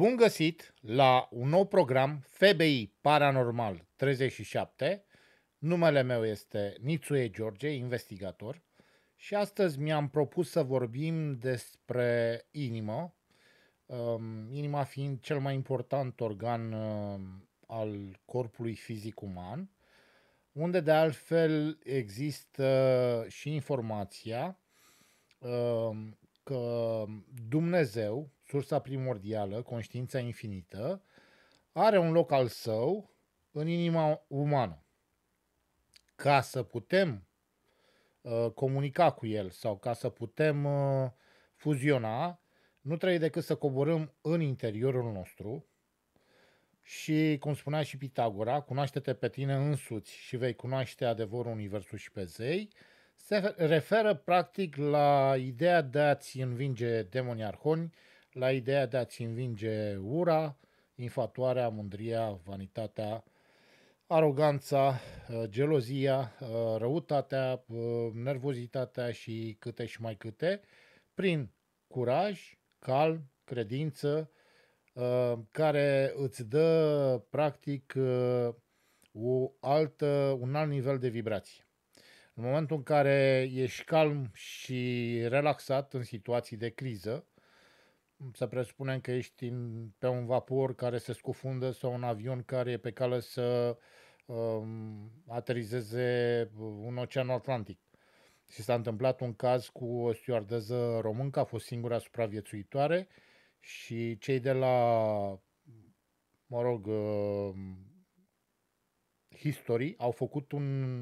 Bun găsit la un nou program FBI Paranormal 37. Numele meu este Nițuie George, investigator, și astăzi mi-am propus să vorbim despre inimă, um, inima fiind cel mai important organ um, al corpului fizic uman, unde de altfel există și informația um, că Dumnezeu, sursa primordială, conștiința infinită, are un loc al său în inima umană. Ca să putem uh, comunica cu el sau ca să putem uh, fuziona, nu trebuie decât să coborâm în interiorul nostru și, cum spunea și Pitagora, cunoaște-te pe tine însuți și vei cunoaște adevărul Universul și pe zei, se referă practic la ideea de a-ți învinge demonii arhoni la ideea de a-ți învinge ura, infatuarea, mândria, vanitatea, aroganța, uh, gelozia, uh, răutatea, uh, nervozitatea și câte și mai câte, prin curaj, calm, credință, care îți dă practic o altă, un alt nivel de vibrație. În momentul în care ești calm și relaxat în situații de criză, să presupunem că ești în, pe un vapor care se scufundă sau un avion care e pe cale să um, aterizeze un ocean Atlantic. Și s-a întâmplat un caz cu o stewardeză româncă, a fost singura supraviețuitoare și cei de la, mă rog, uh, History au făcut un,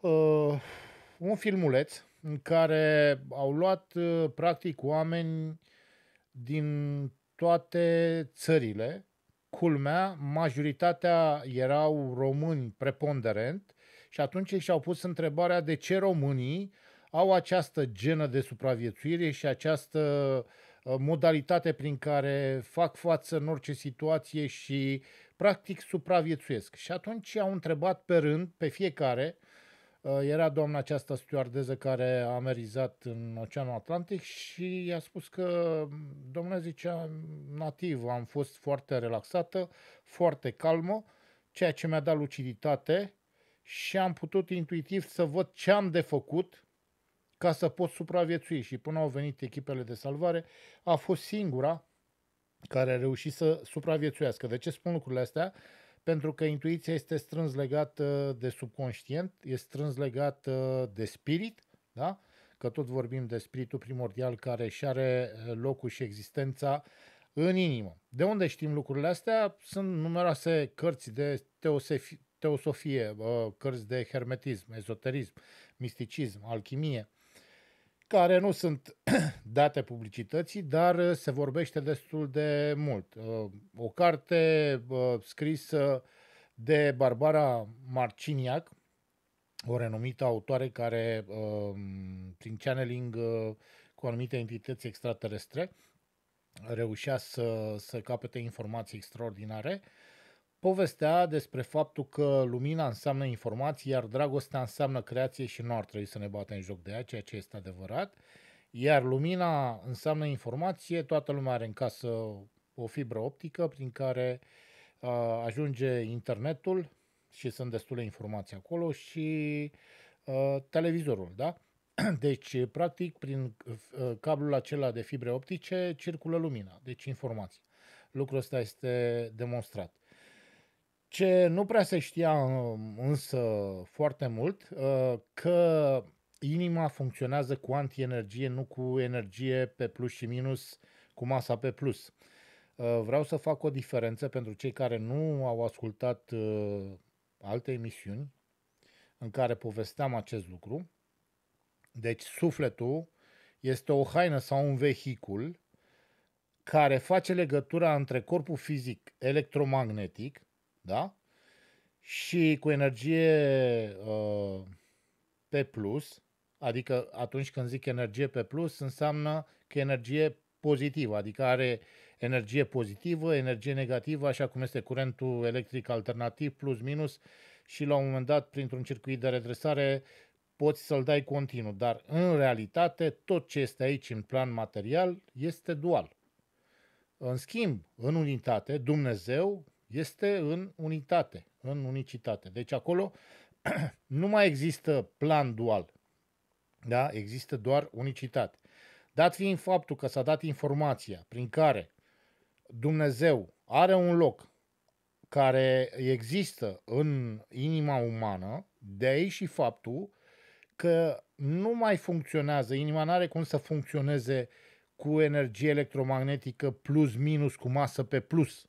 uh, un filmuleț în care au luat uh, practic oameni din toate țările. Culmea, majoritatea erau români preponderent și atunci și-au pus întrebarea de ce românii au această genă de supraviețuire și această uh, modalitate prin care fac față în orice situație și practic supraviețuiesc. Și atunci au întrebat pe rând, pe fiecare, uh, Uh, era doamna aceasta stewardeză care a merizat în Oceanul Atlantic și i-a spus că, mm, domnule, zicea, nativ, am fost foarte relaxată, foarte calmă, ceea ce mi-a dat luciditate și am putut intuitiv să văd ce am de făcut ca să pot supraviețui. Și până au venit echipele de salvare, a fost singura care a reușit să supraviețuiască. De ce spun lucrurile astea? pentru că intuiția este strâns legată de subconștient, este strâns legată de spirit, da? că tot vorbim de spiritul primordial care și are locul și existența în inimă. De unde știm lucrurile astea? Sunt numeroase cărți de teosofie, teosofie cărți de hermetism, ezoterism, misticism, alchimie, care nu sunt date publicității, dar uh, se vorbește destul de mult. Uh, o carte uh, scrisă de Barbara Marciniac, o renumită autoare care, prin channeling cu anumite entități extraterestre, reușea să, să capete informații extraordinare povestea despre faptul că lumina înseamnă informații, iar dragostea înseamnă creație și nu ar trebui să ne batem în joc de aia, ceea ce este adevărat. Iar lumina înseamnă informație, toată lumea are în casă o fibră optică prin care uh, ajunge internetul și sunt destule informații acolo și uh, televizorul, da? Deci, practic, prin uh, cablul acela de fibre optice circulă lumina, deci informații. Lucrul ăsta este demonstrat. Ce nu prea se știa uh, însă foarte mult, uh, că inima funcționează cu antienergie, nu cu energie pe plus și minus, cu masa pe plus. Uh, vreau să fac o diferență pentru cei care nu au ascultat alte emisiuni în care povesteam acest lucru. Deci sufletul este o haină sau un vehicul care face legătura între corpul fizic electromagnetic da? Și cu energie uh, pe plus, adică atunci când zic energie pe plus, înseamnă că energie pozitivă, adică are energie pozitivă, energie negativă, așa cum este curentul electric alternativ plus minus și la un moment dat printr-un circuit de redresare poți să-l dai continuu, dar în realitate tot ce este aici în plan material este dual. În schimb, în unitate, Dumnezeu este în unitate, în unicitate. Deci acolo nu mai există plan dual, da? există doar unicitate. Dat fiind faptul că s-a dat informația prin care Dumnezeu are un loc care există în inima umană, de aici și faptul că nu mai funcționează, inima nu are cum să funcționeze cu energie electromagnetică plus minus, cu masă pe plus.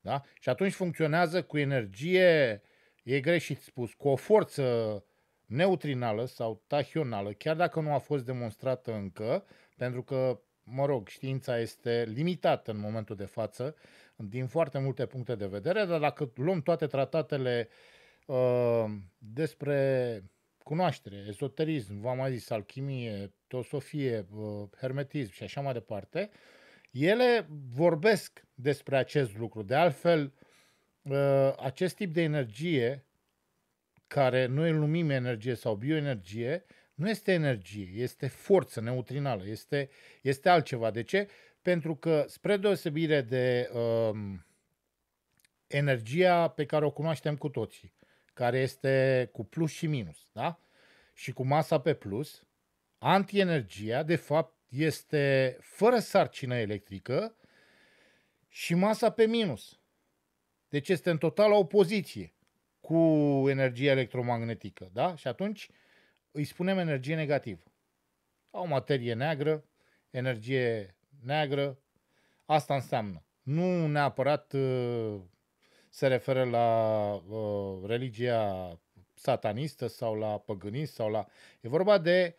Da? Și atunci funcționează cu energie, e greșit spus, cu o forță neutrinală sau tahională, chiar dacă nu a fost demonstrată încă, pentru că, mă rog, știința este limitată în momentul de față din foarte multe puncte de vedere, dar dacă luăm toate tratatele uh, despre cunoaștere, ezoterism, v-am mai zis, alchimie, teosofie, uh, hermetism și așa mai departe, uh, ele vorbesc despre acest lucru. De altfel, uh, acest tip de energie, care noi îl numim energie sau bioenergie, nu este energie, este forță neutrinală, este, este altceva. De ce? Pentru că, spre deosebire de um, energia pe care o cunoaștem cu toții, care este cu plus și minus, da? Și cu masa pe plus, antienergia, de fapt, este fără sarcină electrică și masa pe minus. Deci este în totală opoziție cu energia electromagnetică, da? Și atunci îi spunem energie negativă. Au materie neagră, energie neagră, asta înseamnă. Nu neapărat uh, se referă la uh, religia satanistă sau la păgânism sau la... E vorba de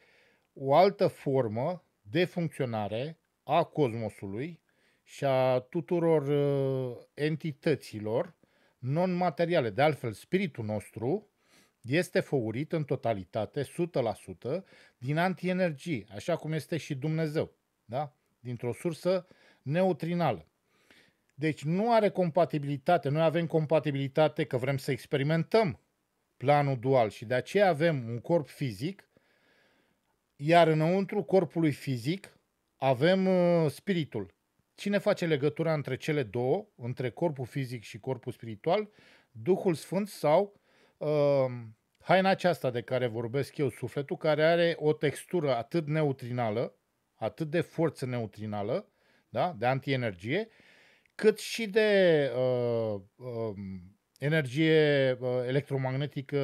o altă formă de funcționare a cosmosului și a tuturor uh, entităților non-materiale. De altfel, spiritul nostru este făurit în totalitate, 100%, din antienergie, așa cum este și Dumnezeu, da? dintr-o sursă neutrinală. Deci nu are compatibilitate, noi avem compatibilitate că vrem să experimentăm planul dual și de aceea avem un corp fizic iar înăuntru corpului fizic avem uh, spiritul. Cine face legătura între cele două, între corpul fizic și corpul spiritual? Duhul Sfânt sau uh, haina aceasta de care vorbesc eu, sufletul, care are o textură atât neutrinală, atât de forță neutrinală, da? de antienergie, cât și de uh, um, uh, energie electromagnetică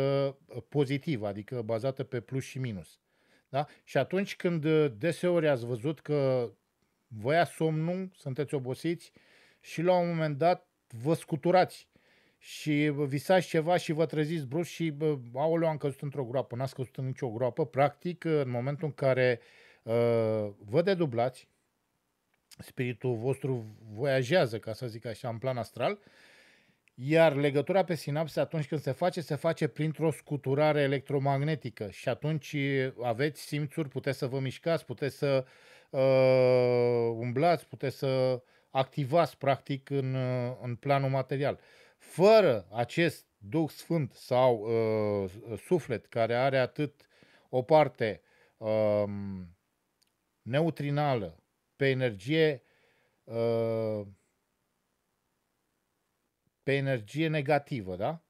uh, pozitivă, adică bazată pe plus și minus. Da? Și atunci când uh, deseori ați văzut că vă ia somnul, sunteți obosiți și la un moment dat vă scuturați și visați ceva și vă treziți brusc și aoleu, am căzut într-o groapă, n-ați căzut în nicio groapă. Practic, uh, în momentul în care uh, vă dedublați, spiritul vostru voiajează, ca să zic așa, în plan astral, uh, iar legătura pe sinapse atunci când se face, se face printr-o scuturare electromagnetică și atunci aveți simțuri, puteți să vă mișcați, puteți să uh, umblați, puteți să activați practic în, în planul material. Fără acest Duh Sfânt sau uh, suflet care are atât o parte uh, neutrinală pe energie uh, pe energie negativă, da?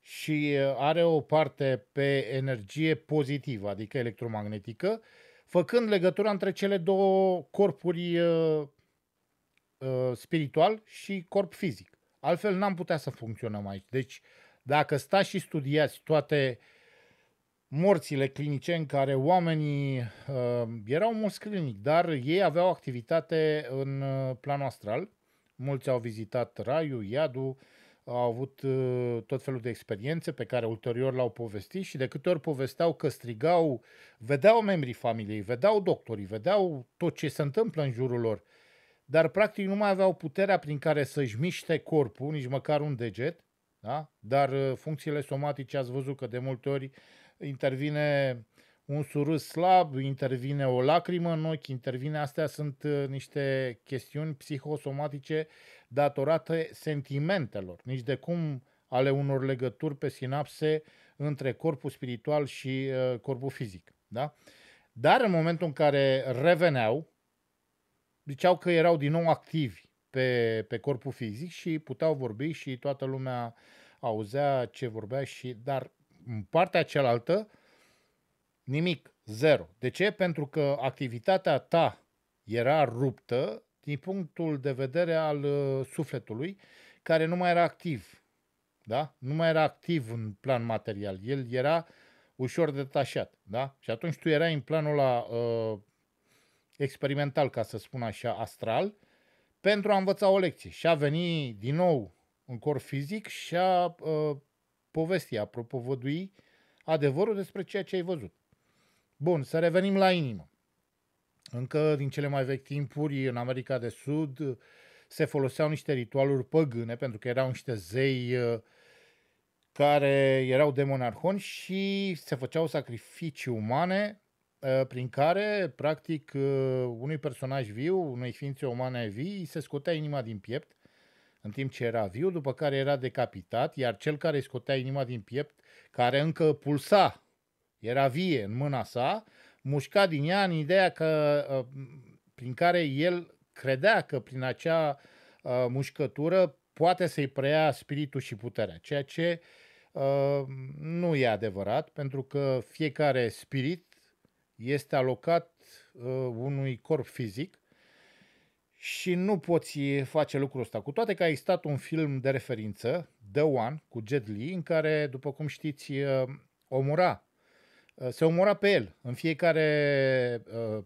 Și are o parte pe energie pozitivă, adică electromagnetică, făcând legătura între cele două corpuri spiritual și corp fizic. Altfel n-am putea să funcționăm aici. Deci, dacă stați și studiați toate morțile clinice în care oamenii uh, erau morți clinic, dar ei aveau activitate în plan astral, mulți au vizitat Raiul, Iadu, au avut uh, tot felul de experiențe pe care ulterior l-au povestit și de câte ori povesteau că strigau, vedeau membrii familiei, vedeau doctorii, vedeau tot ce se întâmplă în jurul lor, dar practic nu mai aveau puterea prin care să-și miște corpul, nici măcar un deget, da? dar uh, funcțiile somatice ați văzut că de multe ori intervine un surâs slab, intervine o lacrimă în ochi, intervine astea sunt uh, niște chestiuni psihosomatice datorate sentimentelor, nici de cum ale unor legături pe sinapse între corpul spiritual și uh, corpul fizic. Da? Dar în momentul în care reveneau, ziceau că erau din nou activi pe, pe corpul fizic și puteau vorbi și toată lumea auzea ce vorbea, și, dar în partea cealaltă Nimic, zero. De ce? Pentru că activitatea ta era ruptă din punctul de vedere al uh, sufletului, care nu mai era activ. Da? Nu mai era activ în plan material. El era ușor detașat. Da? Și atunci tu erai în planul la uh, experimental, ca să spun așa, astral, pentru a învăța o lecție. Și a venit din nou în corp fizic și a uh, povesti, a propovădui adevărul despre ceea ce ai văzut. Bun, să revenim la inimă. Încă din cele mai vechi timpuri, în America de Sud, se foloseau niște ritualuri păgâne, pentru că erau niște zei uh, care erau demonarhoni și se făceau sacrificii umane uh, prin care, practic, uh, unui personaj viu, unei ființe umane vii, se scotea inima din piept în timp ce era viu, după care era decapitat, iar cel care îi scotea inima din piept, care încă pulsa era vie în mâna sa, mușca din ea în ideea că, uh, prin care el credea că prin acea uh, mușcătură poate să-i preia spiritul și puterea, ceea ce uh, nu e adevărat, pentru că fiecare spirit este alocat uh, unui corp fizic și nu poți face lucrul ăsta. Cu toate că a existat un film de referință, The One, cu Jet Li, în care, după cum știți, uh, omura Uh, se omora pe el în fiecare uh,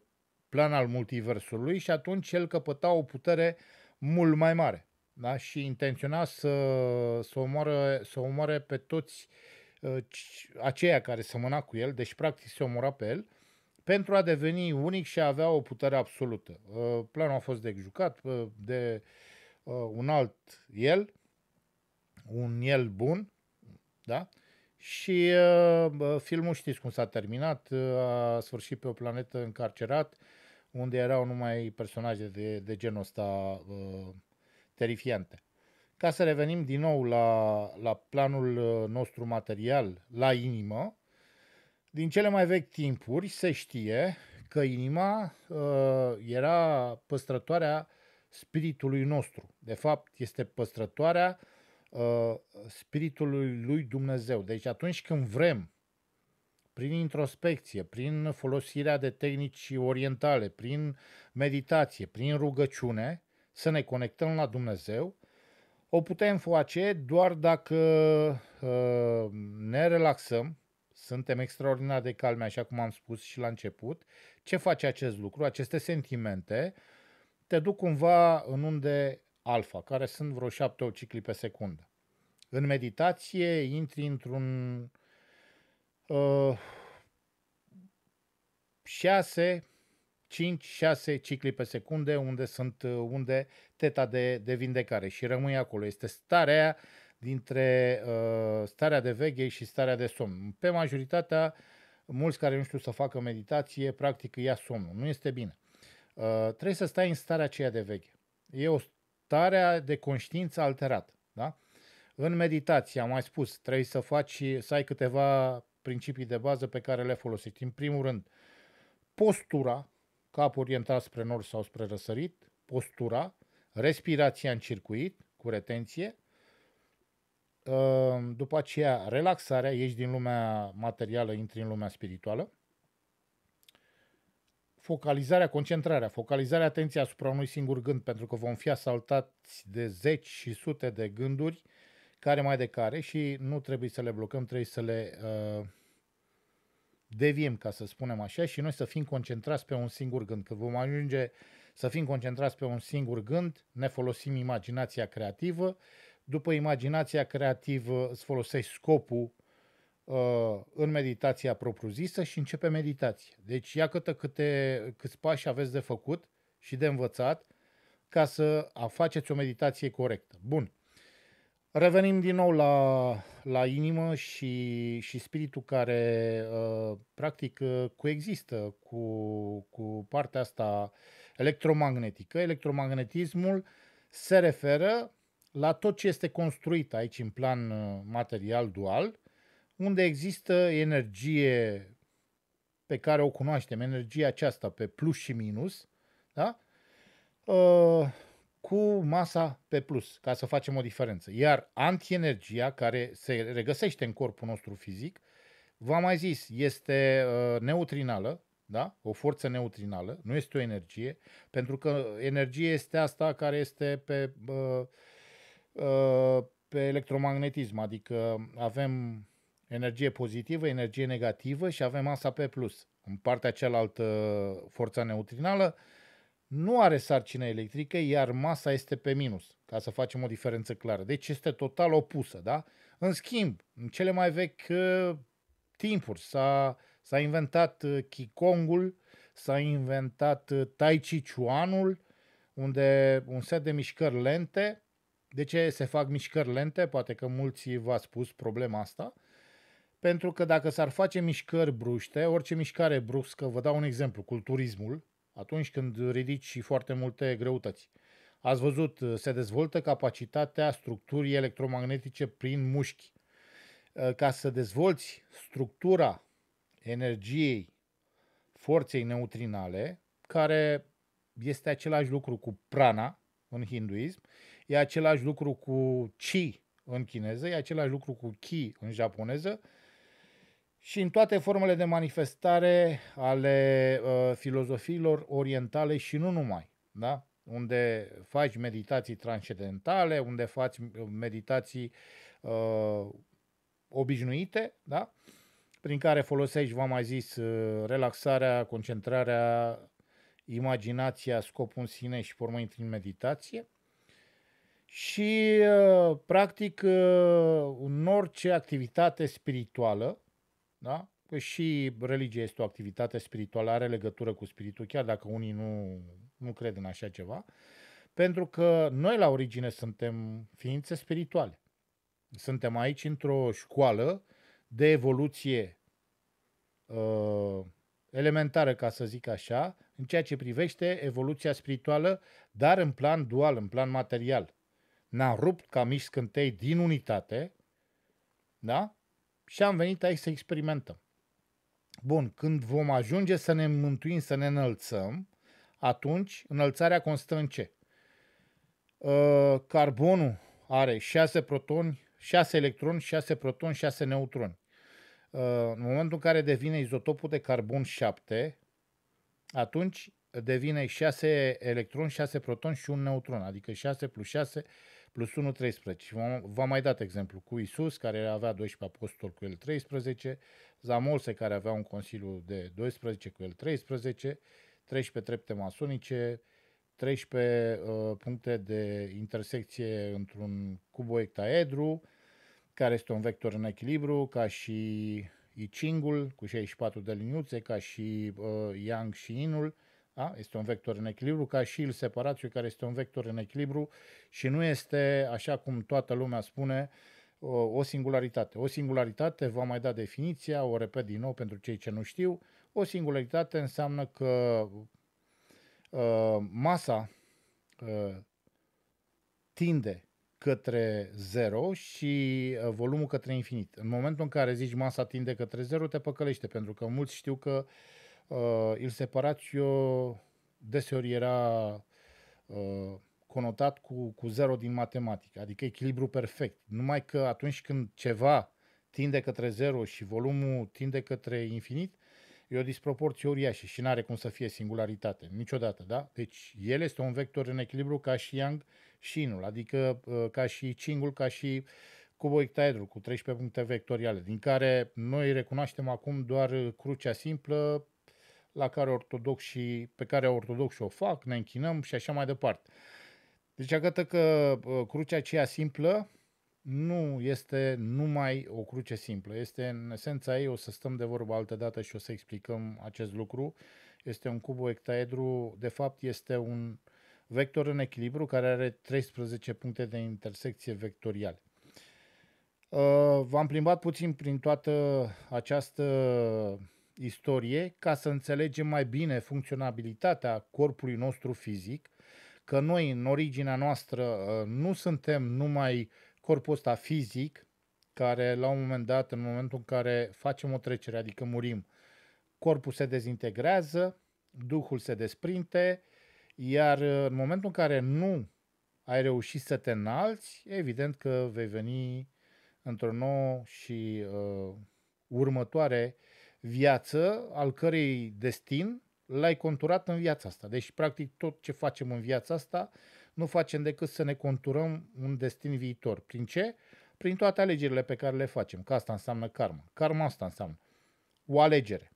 plan al multiversului și atunci el căpăta o putere mult mai mare. Da? Și intenționa să, să, omoare, să omoare pe toți uh, aceia care semăna cu el, deci practic se omora pe el, pentru a deveni unic și a avea o putere absolută. Planul a fost dejucat de un alt el, un el bun, da? Și uh, filmul știți cum s-a terminat, uh, a sfârșit pe o planetă încarcerat, unde erau numai personaje de, de genul ăsta uh, terifiante. Ca să revenim din nou la, la planul uh, nostru material, la inimă, din cele mai vechi timpuri se știe că inima uh, era păstrătoarea spiritului nostru. De fapt, este păstrătoarea uh, Uh, spiritului lui Dumnezeu. Deci atunci când vrem, prin introspecție, prin folosirea de tehnici orientale, prin meditație, prin rugăciune, să ne conectăm la Dumnezeu, o putem face doar dacă uh, ne relaxăm, suntem extraordinar de calme, așa cum am spus și la început. Ce face acest lucru? Aceste sentimente te duc cumva în unde alfa, care sunt vreo 7 cicli pe secundă în meditație intri într-un uh, 6, 5, 6 cicli pe secunde unde sunt uh, unde teta de, de vindecare și rămâi acolo. Este starea dintre uh, starea de veche și starea de somn. Pe majoritatea, mulți care nu știu să facă meditație, practic ia somnul. Nu este bine. Uh, trebuie să stai în starea aceea de veche. E o stare de conștiință alterată. Da? În meditație, am mai spus, trebuie să faci, să ai câteva principii de bază pe care le folosești. În primul rând, postura, cap orientat spre nord sau spre răsărit, postura, respirația în circuit, cu retenție, ă, după aceea relaxarea, ieși din lumea materială, intri în lumea spirituală, focalizarea, concentrarea, focalizarea atenției asupra unui singur gând, pentru că vom fi asaltați de zeci și sute de gânduri – care mai de care și nu trebuie să le blocăm, trebuie să le uh, deviem, ca să spunem așa, și noi să fim concentrați pe un singur gând. Când vom ajunge să fim concentrați pe un singur gând, ne folosim imaginația creativă, după imaginația creativă îți folosești scopul uh, în meditația propriu-zisă și începe meditația. Deci câte, câte, câți pași aveți de făcut și de învățat ca să faceți o meditație corectă. Bun. Revenim din nou la, la inimă și, și spiritul care uh, practic uh, coexistă cu, cu partea asta electromagnetică. Electromagnetismul se referă la tot ce este construit aici în plan uh, material dual, unde există energie pe care o cunoaștem, energia aceasta pe plus și minus, da? Uh, cu masa pe plus, ca să facem o diferență. Iar antienergia care se regăsește în corpul nostru fizic, v-am mai zis, este uh, neutrinală, da? o forță neutrinală, nu este o energie, pentru că energie este asta care este pe, uh, uh, pe electromagnetism, adică avem energie pozitivă, energie negativă și avem masa pe plus. În partea cealaltă, forța neutrinală, uh, nu are sarcină electrică, iar masa este pe minus, ca să facem o diferență clară. Deci este total opusă, da? În schimb, în cele mai vechi uh, timpuri s-a, s-a inventat uh, Qigong-ul, s-a inventat uh, Tai Chi chuanul unde un set de mișcări lente, de ce se fac mișcări lente? Poate că mulți v-ați spus problema asta. Pentru că dacă s-ar face mișcări bruște, orice mișcare bruscă, vă dau un exemplu, culturismul, atunci când ridici foarte multe greutăți. Ați văzut, uh, se dezvoltă capacitatea structurii electromagnetice prin mușchi. Uh, ca să dezvolți structura energiei forței neutrinale, care este același lucru cu prana în hinduism, e același lucru cu chi în chineză, e același lucru cu ki în japoneză, și în toate formele de manifestare ale uh, filozofiilor orientale și nu numai, da? unde faci meditații transcendentale, unde faci uh, meditații uh, obișnuite, da? prin care folosești, v-am mai zis, uh, relaxarea, concentrarea, imaginația, scopul în sine și formă intri în meditație. Și, uh, practic, în orice activitate spirituală, da? Că păi și religia este o activitate spirituală, are legătură cu spiritul, chiar dacă unii nu, nu cred în așa ceva, pentru că noi la origine suntem ființe spirituale. Suntem aici într-o școală de evoluție uh, elementară, ca să zic așa, în ceea ce privește evoluția spirituală, dar în plan dual, în plan material. n am rupt ca mici scântei din unitate, da? și am venit aici să experimentăm. Bun, când vom ajunge să ne mântuim, să ne înălțăm, atunci înălțarea constă în ce? Uh, carbonul are 6 protoni, 6 electroni, 6 protoni, 6 neutroni. Uh, în momentul în care devine izotopul de carbon 7, atunci devine 6 electroni, 6 protoni și un neutron, adică 6 plus 6 plus 1, 13. V-am mai dat exemplu cu Isus, care avea 12 apostoli cu el 13, Zamolse, care avea un consiliu de 12 cu el 13, 13 trepte masonice, 13 uh, puncte de intersecție într-un cuboectaedru, care este un vector în echilibru, ca și I cu 64 de liniuțe, ca și uh, Yang și Inul, da? Este un vector în echilibru, ca și il separațiu, care este un vector în echilibru și nu este, așa cum toată lumea spune, o singularitate. O singularitate, v-am mai dat definiția, o repet din nou pentru cei ce nu știu, o singularitate înseamnă că uh, masa uh, tinde către 0 și ă, volumul către infinit. În momentul în care zici masa tinde către 0, te păcălește, pentru că mulți știu că uh, uh, Il Separatio deseori era uh, conotat cu, cu zero din matematică, adică echilibru perfect. Numai că atunci când ceva tinde către zero și volumul tinde către infinit, e o disproporție uriașă și nu are cum să fie singularitate, niciodată, da? Deci el este un vector în echilibru ca și Yang și Inul, adică uh, ca și cingul, ca și cuboictaedrul cu 13 puncte vectoriale, din care noi recunoaștem acum doar crucea simplă, la care ortodoxii, pe care ortodoxii o fac, ne închinăm și așa mai departe. Deci, atât că crucea aceea simplă nu este numai o cruce simplă, este în esența ei, o să stăm de vorbă altă dată și o să explicăm acest lucru. Este un cub octaedru, de fapt este un vector în echilibru care are 13 puncte de intersecție vectoriale. Ă, v-am plimbat puțin prin toată această istorie ca să înțelegem mai bine funcționabilitatea corpului nostru fizic, că noi în originea noastră uh, nu suntem numai corpul ăsta fizic, care la un moment dat, în momentul în care facem o trecere, adică murim, corpul se dezintegrează, duhul se desprinte, iar uh, în momentul în care nu ai reușit să te înalți, evident că vei veni într-o nouă și uh, următoare viață al cărei destin l-ai conturat în viața asta. Deci, practic, tot ce facem în viața asta nu facem decât să ne conturăm un destin viitor. Prin ce? Prin toate alegerile pe care le facem. Că asta înseamnă karma. Karma asta înseamnă o alegere.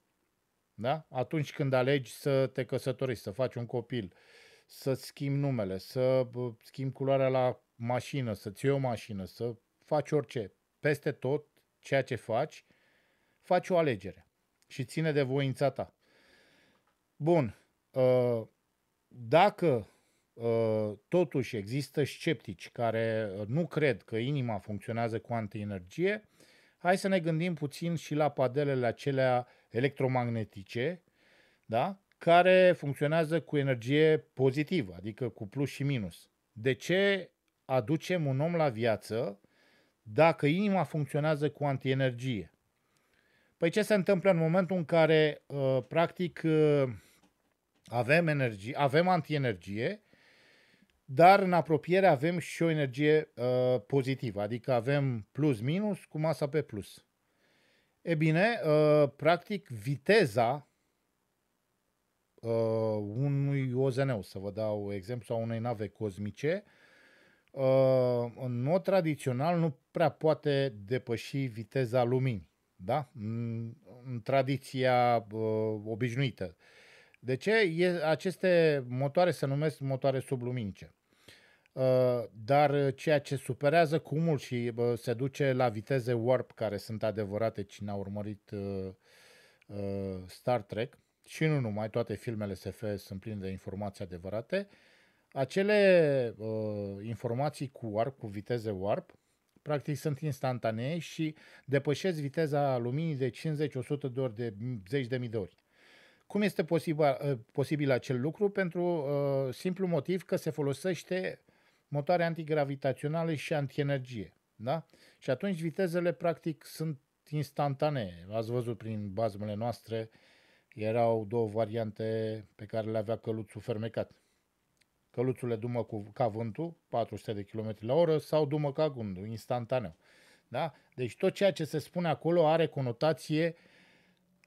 Da? Atunci când alegi să te căsătorești, să faci un copil, să schimbi numele, să schimbi culoarea la mașină, să-ți iei o mașină, să faci orice, peste tot ceea ce faci, faci o alegere și ține de voința ta. Bun, uh, dacă uh, totuși există sceptici care uh, nu cred că inima funcționează cu antienergie, hai să ne gândim puțin și la padelele acelea electromagnetice, da? care funcționează cu energie pozitivă, adică cu plus și minus. De ce aducem un om la viață dacă inima funcționează cu antienergie? Păi ce se întâmplă în momentul în care, uh, practic, uh, avem energie, avem antienergie, dar în apropiere avem și o energie uh, pozitivă, adică avem plus-minus cu masa pe plus. E bine, uh, practic viteza uh, unui OZN, să vă dau exemplu, sau unei nave cosmice, uh, în mod tradițional nu prea poate depăși viteza luminii da? în, în tradiția uh, obișnuită. De ce? E, aceste motoare se numesc motoare subluminice. Uh, dar ceea ce superează cu mult și uh, se duce la viteze warp care sunt adevărate cine a urmărit uh, uh, Star Trek și nu numai, toate filmele SF sunt pline de informații adevărate, acele uh, informații cu warp, cu viteze warp, practic sunt instantanee și depășesc viteza luminii de 50-100 de ori, de zeci de mii de ori. Cum este posibil, posibil acel lucru? Pentru uh, simplu motiv că se folosește motoare antigravitaționale și antienergie. Da? Și atunci vitezele practic sunt instantanee. Ați văzut prin bazmele noastre, erau două variante pe care le avea căluțul fermecat căluțule dumă cu, ca vântul, 400 de km la oră, sau dumă ca gândul, instantaneu. Da? Deci tot ceea ce se spune acolo are conotație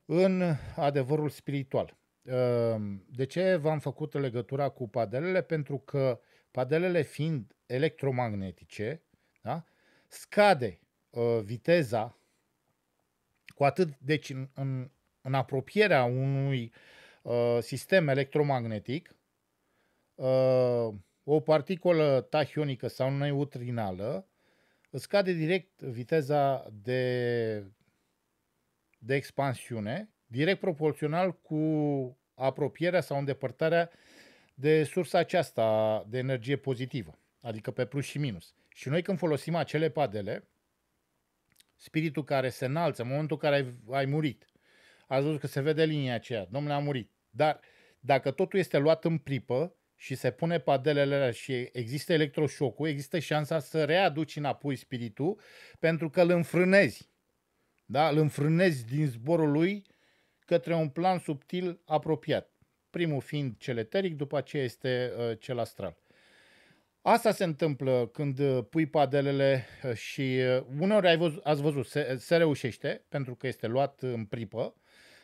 în adevărul spiritual. Ehm, de ce v-am făcut legătura cu padelele? Pentru că padelele fiind electromagnetice, da? scade ă, viteza cu atât, deci în, în, în apropierea unui ă, sistem electromagnetic, uh, o particulă tahionică sau neutrinală îți scade direct viteza de, de expansiune, direct proporțional cu apropierea sau îndepărtarea de sursa aceasta de energie pozitivă, adică pe plus și minus. Și noi când folosim acele padele, spiritul care se înalță în momentul în care ai, ai murit, ați văzut că se vede linia aceea, domnule a murit, dar dacă totul este luat în pripă, și se pune padelele și există electroșocul, există șansa să readuci înapoi spiritul pentru că îl înfrânezi. Da? Îl înfrânezi din zborul lui către un plan subtil apropiat. Primul fiind cel eteric, după aceea este uh, cel astral. Asta se întâmplă când uh, pui padelele uh, și uh, uneori ai văzut, ați văzut, se, se reușește pentru că este luat în pripă,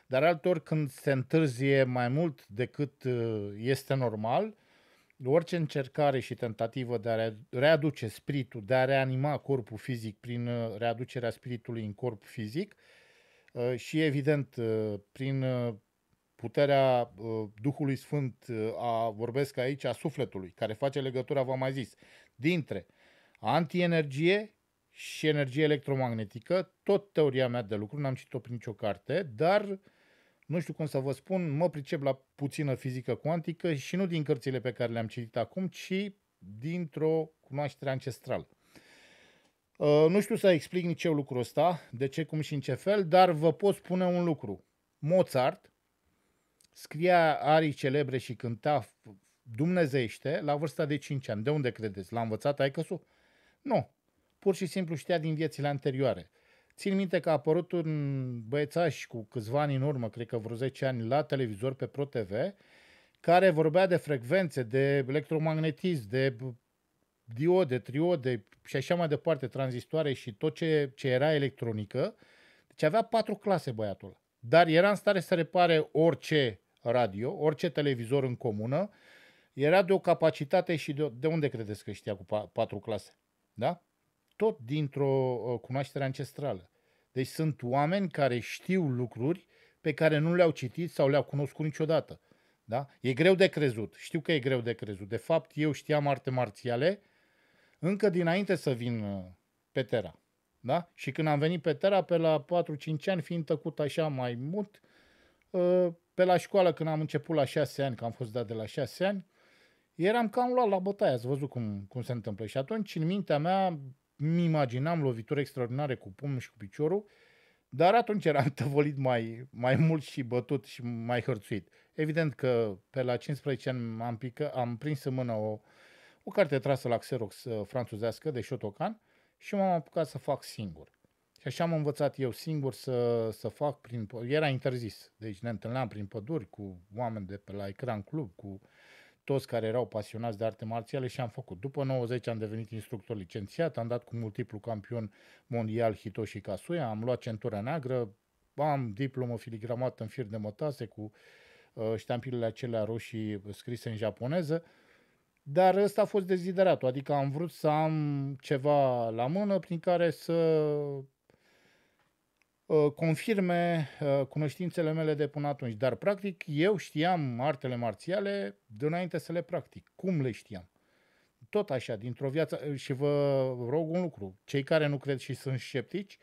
dar alteori când se întârzie mai mult decât uh, este normal, orice încercare și tentativă de a readuce spiritul, de a reanima corpul fizic prin uh, readucerea spiritului în corp fizic uh, și, evident, uh, prin puterea Duhului Sfânt, a, vorbesc aici, a sufletului, care face legătura, v-am mai zis, dintre antienergie și energie electromagnetică, tot teoria mea de lucru, n-am citit-o prin nicio carte, dar uh, nu știu cum să vă spun, mă pricep la puțină fizică cuantică și nu din cărțile pe care le-am citit acum, ci dintr-o cunoaștere ancestrală. Uh, nu știu să explic nici eu lucrul ăsta, de ce, cum și în ce fel, dar vă pot spune un lucru. Mozart scria arii celebre și cânta dumnezeiește la vârsta de 5 ani. De unde credeți? L-a învățat aică Nu. Pur și simplu știa din viețile anterioare. Țin minte că a apărut un băiețaș cu câțiva ani în urmă, cred că vreo 10 ani, la televizor pe ProTV, care vorbea de frecvențe, de electromagnetism, de diode, triode și așa mai departe, tranzistoare și tot ce, ce era electronică. Deci avea patru clase băiatul. Dar era în stare să repare orice radio, orice televizor în comună. Era de o capacitate și de, de unde credeți că știa cu patru clase? Da? tot dintr-o cunoaștere ancestrală. Deci sunt oameni care știu lucruri pe care nu le-au citit sau le-au cunoscut niciodată. Da? E greu de crezut. Știu că e greu de crezut. De fapt, eu știam arte marțiale încă dinainte să vin uh, pe Terra. Da? Și când am venit pe Terra, pe la 4-5 ani, fiind tăcut așa mai mult, uh, pe la școală, când am început la 6 ani, că am fost dat de la 6 ani, eram cam luat la bătaie, ați văzut cum, cum se întâmplă. Și atunci, în mintea mea, îmi imaginam lovituri extraordinare cu pumnul și cu piciorul, dar atunci eram tăvolit mai, mai mult și bătut și mai hărțuit. Evident că pe la 15 ani am, pică, am prins în mână o, o carte trasă la Xerox uh, franțuzească de Shotokan și m-am apucat să fac singur. Și așa am învățat eu singur să, să fac prin... Era interzis, deci ne întâlneam prin păduri cu oameni de pe la ecran club, cu uh, toți care erau pasionați de arte marțiale și am făcut. După 90 am devenit instructor licențiat, am dat cu multiplu campion mondial Hitoshi Kasuya, am luat centura neagră, am diplomă filigramată în fir de mătase cu uh, ștampilele acelea roșii scrise în japoneză, dar ăsta a fost dezideratul, adică am vrut să am ceva la mână prin care să Uh, confirme uh, cunoștințele mele de până atunci. Dar, practic, eu știam artele marțiale de înainte să le practic. Cum le știam? Tot așa, dintr-o viață. Uh, și vă rog un lucru. Cei care nu cred și sunt sceptici,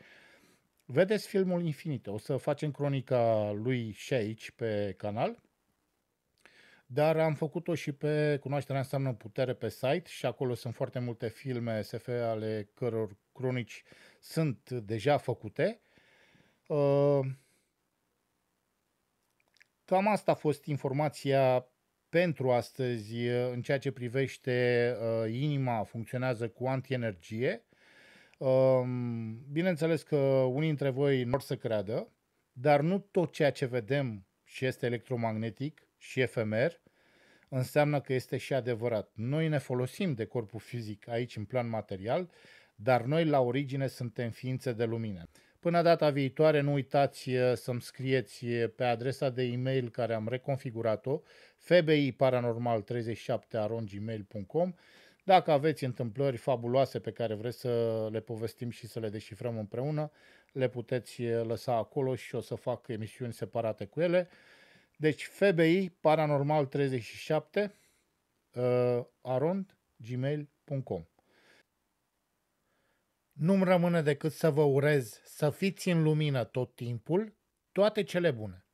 vedeți filmul Infinite. O să facem cronica lui și aici pe canal. Dar am făcut-o și pe Cunoașterea înseamnă putere pe site și acolo sunt foarte multe filme SF ale căror cronici sunt deja făcute Uh, cam asta a fost informația pentru astăzi uh, în ceea ce privește uh, inima funcționează cu antienergie. Um, bineînțeles că unii dintre voi nu să creadă, dar nu tot ceea ce vedem și este electromagnetic și efemer înseamnă că este și adevărat. Noi ne folosim de corpul fizic aici în plan material, dar noi la origine suntem ființe de lumină. Până data viitoare, nu uitați eh, să-mi scrieți eh, pe adresa de e-mail care am reconfigurat-o, fbiparanormal arongmail.com. dacă aveți întâmplări fabuloase pe care vreți să le povestim și să le deșifrăm împreună, le puteți eh, lăsa acolo și o să fac emisiuni separate cu ele. Deci FBI Paranormal 37 uh, arond gmail.com nu-mi rămâne decât să vă urez să fiți în lumină tot timpul, toate cele bune.